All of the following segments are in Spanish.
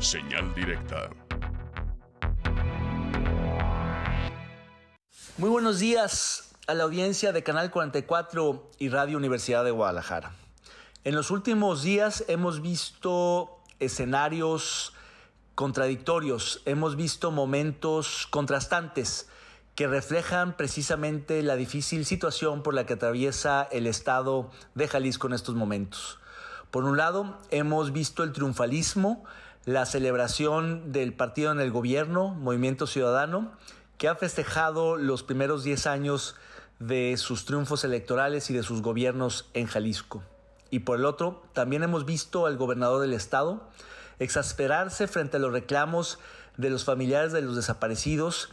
Señal directa. Muy buenos días a la audiencia de Canal 44 y Radio Universidad de Guadalajara. En los últimos días hemos visto escenarios contradictorios, hemos visto momentos contrastantes que reflejan precisamente la difícil situación por la que atraviesa el estado de Jalisco en estos momentos. Por un lado, hemos visto el triunfalismo la celebración del partido en el gobierno, Movimiento Ciudadano, que ha festejado los primeros 10 años de sus triunfos electorales y de sus gobiernos en Jalisco. Y por el otro, también hemos visto al gobernador del estado exasperarse frente a los reclamos de los familiares de los desaparecidos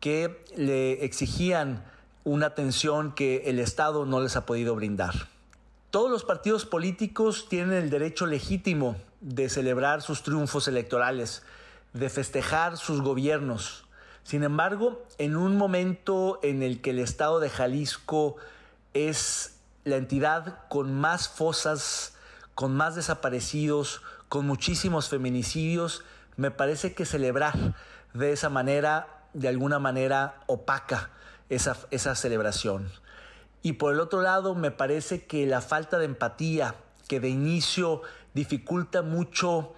que le exigían una atención que el Estado no les ha podido brindar. Todos los partidos políticos tienen el derecho legítimo de celebrar sus triunfos electorales, de festejar sus gobiernos. Sin embargo, en un momento en el que el estado de Jalisco es la entidad con más fosas, con más desaparecidos, con muchísimos feminicidios, me parece que celebrar de esa manera, de alguna manera opaca, esa, esa celebración. Y por el otro lado, me parece que la falta de empatía, que de inicio dificulta mucho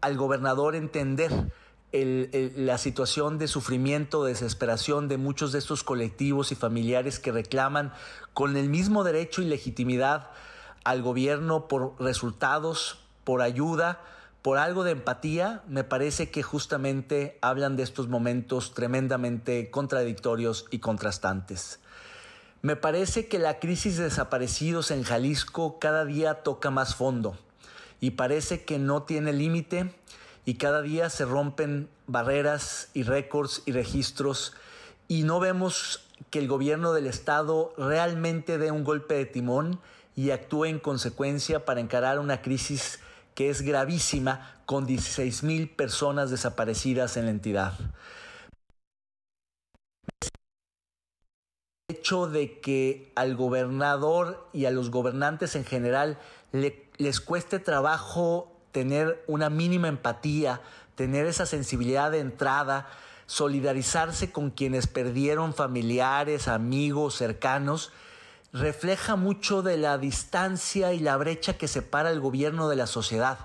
al gobernador entender la situación de sufrimiento, desesperación de muchos de estos colectivos y familiares que reclaman con el mismo derecho y legitimidad al gobierno por resultados, por ayuda, por algo de empatía, me parece que justamente hablan de estos momentos tremendamente contradictorios y contrastantes. Me parece que la crisis de desaparecidos en Jalisco cada día toca más fondo y parece que no tiene límite y cada día se rompen barreras y récords y registros y no vemos que el gobierno del estado realmente dé un golpe de timón y actúe en consecuencia para encarar una crisis que es gravísima con 16 mil personas desaparecidas en la entidad. de que al gobernador y a los gobernantes en general les cueste trabajo tener una mínima empatía, tener esa sensibilidad de entrada, solidarizarse con quienes perdieron familiares, amigos, cercanos, refleja mucho de la distancia y la brecha que separa el gobierno de la sociedad.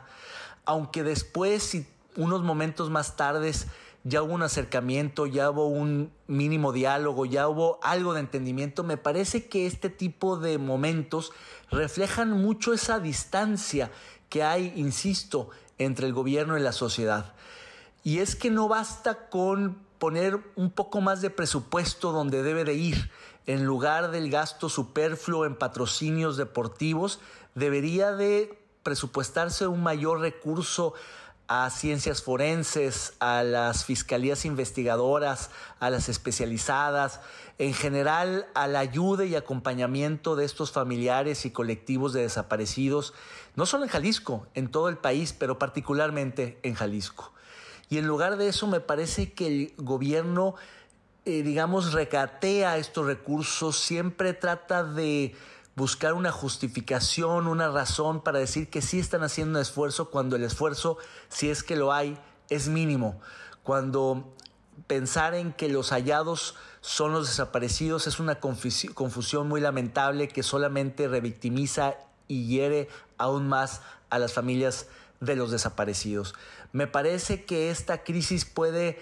Aunque después y unos momentos más tardes ya hubo un acercamiento, ya hubo un mínimo diálogo, ya hubo algo de entendimiento, me parece que este tipo de momentos reflejan mucho esa distancia que hay, insisto, entre el gobierno y la sociedad. Y es que no basta con poner un poco más de presupuesto donde debe de ir. En lugar del gasto superfluo en patrocinios deportivos, debería de presupuestarse un mayor recurso a ciencias forenses, a las fiscalías investigadoras, a las especializadas, en general a la ayuda y acompañamiento de estos familiares y colectivos de desaparecidos, no solo en Jalisco, en todo el país, pero particularmente en Jalisco. Y en lugar de eso me parece que el gobierno, eh, digamos, recatea estos recursos, siempre trata de buscar una justificación, una razón para decir que sí están haciendo un esfuerzo cuando el esfuerzo, si es que lo hay, es mínimo. Cuando pensar en que los hallados son los desaparecidos es una confusión muy lamentable que solamente revictimiza y hiere aún más a las familias de los desaparecidos. Me parece que esta crisis puede,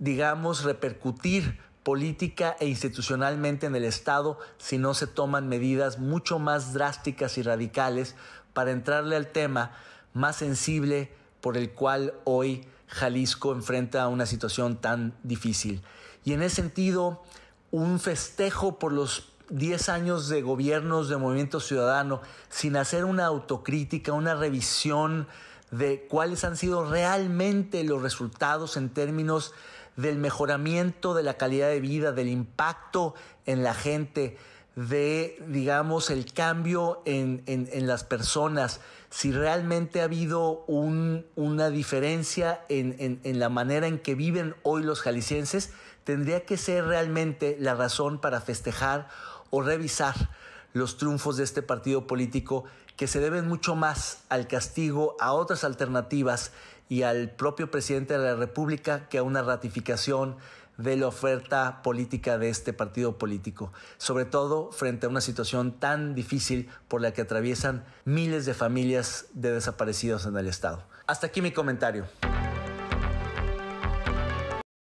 digamos, repercutir política e institucionalmente en el Estado si no se toman medidas mucho más drásticas y radicales para entrarle al tema más sensible por el cual hoy Jalisco enfrenta una situación tan difícil. Y en ese sentido, un festejo por los 10 años de gobiernos de movimiento ciudadano sin hacer una autocrítica, una revisión de cuáles han sido realmente los resultados en términos del mejoramiento de la calidad de vida, del impacto en la gente, de, digamos, el cambio en, las personas, si realmente ha habido una diferencia en, en la manera en que viven hoy los jaliscienses, tendría que ser realmente la razón para festejar o revisar los triunfos de este partido político que se deben mucho más al castigo, a otras alternativas y al propio presidente de la República que a una ratificación de la oferta política de este partido político, sobre todo frente a una situación tan difícil por la que atraviesan miles de familias de desaparecidos en el Estado. Hasta aquí mi comentario.